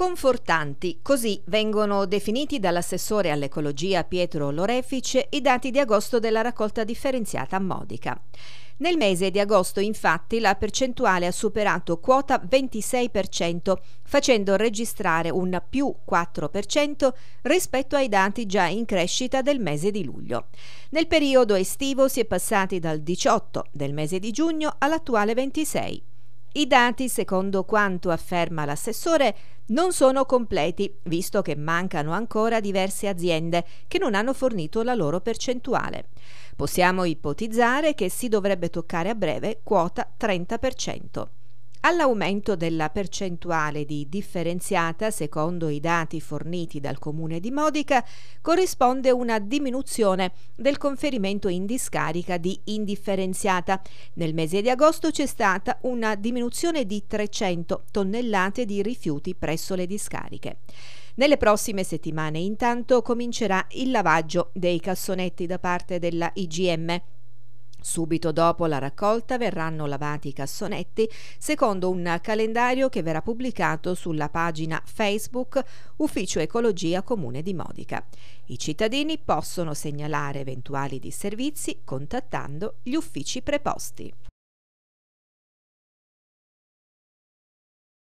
Confortanti, così vengono definiti dall'assessore all'ecologia Pietro Lorefice i dati di agosto della raccolta differenziata Modica. Nel mese di agosto, infatti, la percentuale ha superato quota 26%, facendo registrare un più 4% rispetto ai dati già in crescita del mese di luglio. Nel periodo estivo si è passati dal 18 del mese di giugno all'attuale 26%. I dati, secondo quanto afferma l'assessore, non sono completi, visto che mancano ancora diverse aziende che non hanno fornito la loro percentuale. Possiamo ipotizzare che si dovrebbe toccare a breve quota 30%. All'aumento della percentuale di differenziata, secondo i dati forniti dal comune di Modica, corrisponde una diminuzione del conferimento in discarica di indifferenziata. Nel mese di agosto c'è stata una diminuzione di 300 tonnellate di rifiuti presso le discariche. Nelle prossime settimane intanto comincerà il lavaggio dei cassonetti da parte della IGM Subito dopo la raccolta verranno lavati i cassonetti secondo un calendario che verrà pubblicato sulla pagina Facebook Ufficio Ecologia Comune di Modica. I cittadini possono segnalare eventuali disservizi contattando gli uffici preposti.